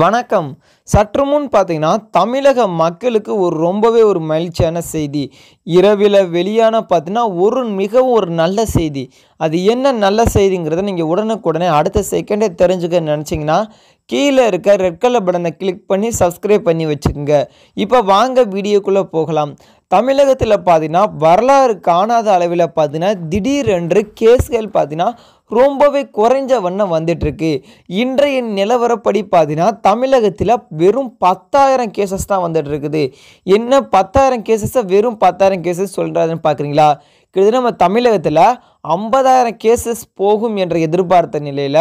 வணக்கம் சற்று முன் பார்த்தீங்கன்னா தமிழக மக்களுக்கு ஒரு ரொம்பவே ஒரு மகிழ்ச்சியான செய்தி இரவில் வெளியான பார்த்தீங்கன்னா ஒரு மிகவும் ஒரு நல்ல செய்தி அது என்ன நல்ல செய்திங்கிறத நீங்கள் உடனுக்குடனே அடுத்த செகண்டே தெரிஞ்சுக்க நினச்சிங்கன்னா கீழே இருக்க ரெட் கலர் பட்டனை கிளிக் பண்ணி சப்ஸ்கிரைப் பண்ணி வச்சுக்கோங்க இப்போ வாங்க வீடியோக்குள்ளே போகலாம் தமிழகத்தில் பார்த்தீங்கன்னா வரலாறு காணாத அளவில் பார்த்தீங்கன்னா திடீரென்று கேஸ்கள் பார்த்தீங்கன்னா ரொம்பவே குறைஞ்ச வண்ணம் வந்துட்டுருக்கு இன்றைய நிலவரப்படி பார்த்தீங்கன்னா தமிழகத்தில் வெறும் பத்தாயிரம் கேசஸ் தான் வந்துட்டு இருக்குது என்ன பத்தாயிரம் கேசஸை வெறும் பத்தாயிரம் கேசஸ் சொல்கிறாருன்னு பார்க்குறீங்களா கிட்டத்தட்ட நம்ம தமிழகத்தில் ஐம்பதாயிரம் கேசஸ் போகும் என்ற எதிர்பார்த்த நிலையில்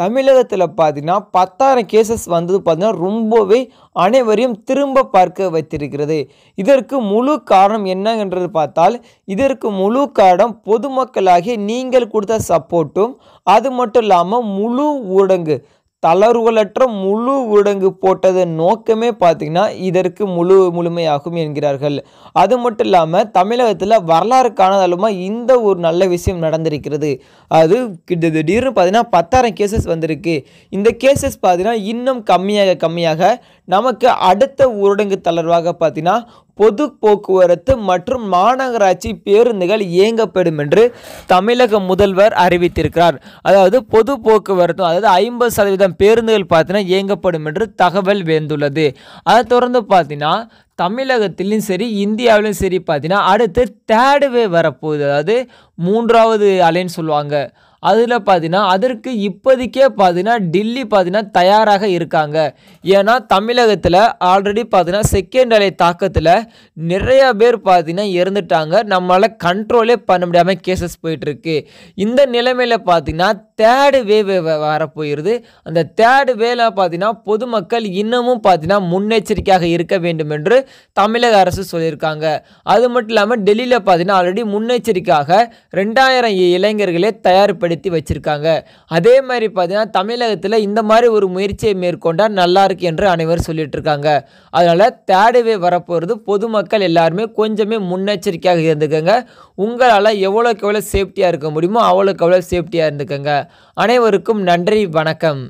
தமிழகத்தில் பார்த்திங்கன்னா பத்தாயிரம் கேசஸ் வந்தது பார்த்திங்கன்னா ரொம்பவே அனைவரையும் திரும்ப பார்க்க வைத்திருக்கிறது இதற்கு முழு காரணம் என்னங்கிறது பார்த்தால் இதற்கு முழு காரணம் பொதுமக்களாகிய நீங்கள் கொடுத்த சப்போர்ட்டும் போட்டோம் அது மட்டும் இல்லாமல் முழு ஊடங்கு தளர்வுகளற்ற முழு ஊடங்கு போட்டதன் நோக்கமே பார்த்திங்கன்னா இதற்கு முழு முழுமையாகும் என்கிறார்கள் அது மட்டும் இல்லாமல் தமிழகத்தில் வரலாறு காணதாலுமா இந்த ஒரு நல்ல விஷயம் நடந்திருக்கிறது அது திடீர்னு பார்த்தீங்கன்னா பத்தாயிரம் கேசஸ் வந்திருக்கு இந்த கேசஸ் பார்த்தீங்கன்னா இன்னும் கம்மியாக கம்மியாக நமக்கு அடுத்த ஊரடங்கு தளர்வாக பார்த்தீங்கன்னா பொது போக்குவரத்து மற்றும் மாநகராட்சி பேருந்துகள் இயங்கப்படும் என்று தமிழக முதல்வர் அறிவித்திருக்கிறார் அதாவது பொது போக்குவரத்து அதாவது ஐம்பது சதவீதம் பேருந்துகள் பார்த்தீங்கன்னா இயங்கப்படும் என்று தகவல் வேந்துள்ளது அதை தொடர்ந்து பார்த்தீங்கன்னா தமிழகத்திலும் சரி இந்தியாவிலும் சரி பார்த்தீங்கன்னா அடுத்து தேர்டு வே வரப்போகுது அதாவது மூன்றாவது அலைன்னு சொல்லுவாங்க அதில் பார்த்தீங்கன்னா அதற்கு இப்போதைக்கே பார்த்தீங்கன்னா டில்லி பார்த்தீங்கன்னா தயாராக இருக்காங்க ஏன்னா தமிழகத்தில் ஆல்ரெடி பார்த்தீங்கன்னா செகண்ட் அலை தாக்கத்தில் நிறைய பேர் பார்த்தீங்கன்னா இறந்துட்டாங்க நம்மளால் கண்ட்ரோலே பண்ண முடியாமல் கேசஸ் போயிட்டுருக்கு இந்த நிலைமையில் பார்த்தீங்கன்னா தேர்டு வேவ் வரப்போயிடுது அந்த தேர்டு வேல பார்த்தீங்கன்னா பொதுமக்கள் இன்னமும் பார்த்தீங்கன்னா முன்னெச்சரிக்கையாக இருக்க வேண்டும் என்று தமிழக அரசு சொல்லியிருக்காங்க அது மட்டும் இல்லாமல் டெல்லியில் பார்த்தீங்கன்னா ஆல்ரெடி முன்னெச்சரிக்கையாக ரெண்டாயிரம் இளைஞர்களே தயார்படுத்தி வச்சுருக்காங்க அதே மாதிரி பார்த்திங்கன்னா தமிழகத்தில் இந்த மாதிரி ஒரு முயற்சியை மேற்கொண்டால் நல்லாயிருக்கு என்று அனைவரும் சொல்லிகிட்ருக்காங்க அதனால் தேடுவே வரப்போகிறது பொதுமக்கள் எல்லாருமே கொஞ்சமே முன்னெச்சரிக்கையாக இருந்துக்கோங்க உங்களால் எவ்வளோக்கு எவ்வளோ சேஃப்டியாக இருக்க முடியுமோ அவ்வளோக்கு அவ்வளோ சேஃப்டியாக இருந்துக்கோங்க அனைவருக்கும் நன்றி வணக்கம்